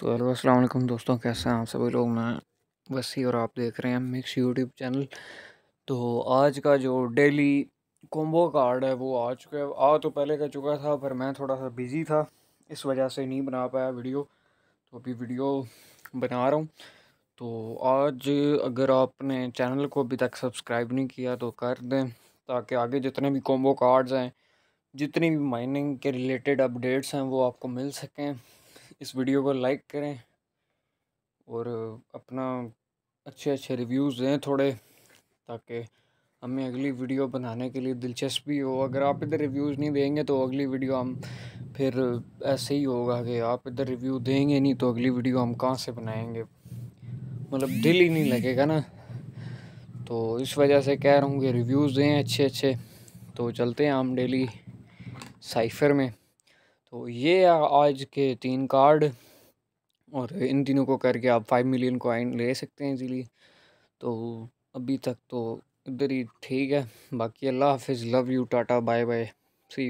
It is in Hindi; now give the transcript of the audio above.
तो हेलो अस्सलाम वालेकुम दोस्तों कैसे हैं आप सभी लोग मैं वसी और आप देख रहे हैं मिक्स यूट्यूब चैनल तो आज का जो डेली कॉम्बो कार्ड है वो आ चुका है आ तो पहले कर चुका था पर मैं थोड़ा सा बिज़ी था इस वजह से नहीं बना पाया वीडियो तो अभी वीडियो बना रहा हूँ तो आज अगर आपने चैनल को अभी तक सब्सक्राइब नहीं किया तो कर दें ताकि आगे जितने भी कॉम्बो कार्ड्स हैं जितनी भी माइनिंग के रिलेटेड अपडेट्स हैं वो आपको मिल सकें इस वीडियो को लाइक करें और अपना अच्छे अच्छे रिव्यूज़ दें थोड़े ताकि हमें अगली वीडियो बनाने के लिए दिलचस्पी हो अगर आप इधर रिव्यूज़ नहीं देंगे तो अगली वीडियो हम फिर ऐसे ही होगा कि आप इधर रिव्यू देंगे नहीं तो अगली वीडियो हम कहाँ से बनाएंगे मतलब दिल ही नहीं लगेगा ना तो इस वजह से कह रहा हूँ कि रिव्यूज़ दें अच्छे अच्छे तो चलते हैं हम डेली साइफर में तो ये आज के तीन कार्ड और इन तीनों को करके आप फाइव मिलियन कॉइन ले सकते हैं इजीली तो अभी तक तो इधर ही ठीक है बाकी अल्लाह हाफिज़ love you tata bye bye see you